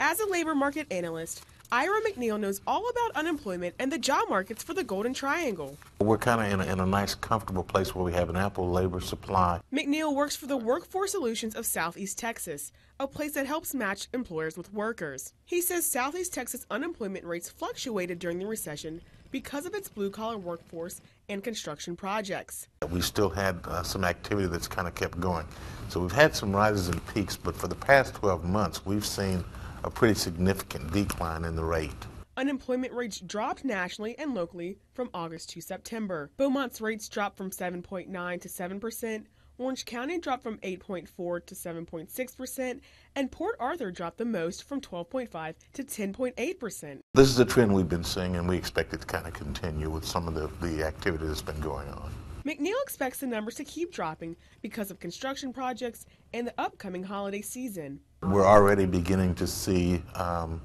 As a labor market analyst, Ira McNeil knows all about unemployment and the job markets for the Golden Triangle. We're kind of in, in a, nice, comfortable place where we have an ample labor supply. McNeil works for the Workforce Solutions of Southeast Texas, a place that helps match employers with workers. He says Southeast Texas unemployment rates fluctuated during the recession because of its blue collar workforce and construction projects. We still had uh, some activity that's kind of kept going. So we've had some rises and peaks, but for the past 12 months, we've seen a pretty significant decline in the rate. Unemployment rates dropped nationally and locally from August to September. Beaumont's rates dropped from 7.9 to 7%. Orange County dropped from 8.4 to 7.6%, and Port Arthur dropped the most from 12.5 to 10.8%. This is a trend we've been seeing, and we expect it to kind of continue with some of the, the activity that's been going on. McNeil expects the numbers to keep dropping because of construction projects and the upcoming holiday season. We're already beginning to see um,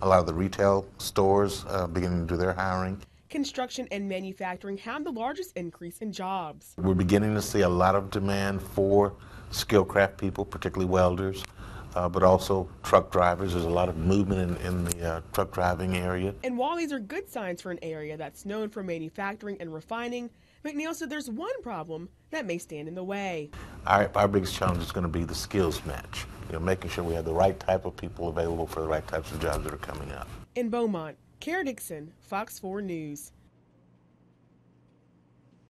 a lot of the retail stores uh, beginning to do their hiring. Construction and manufacturing have the largest increase in jobs. We're beginning to see a lot of demand for skilled craft people, particularly welders, uh, but also truck drivers. There's a lot of movement in, in the uh, truck driving area. And while these are good signs for an area that's known for manufacturing and refining, McNeil said there's one problem that may stand in the way. Our, our biggest challenge is going to be the skills match, you know, making sure we have the right type of people available for the right types of jobs that are coming up. In Beaumont, Kara Dixon, Fox 4 News.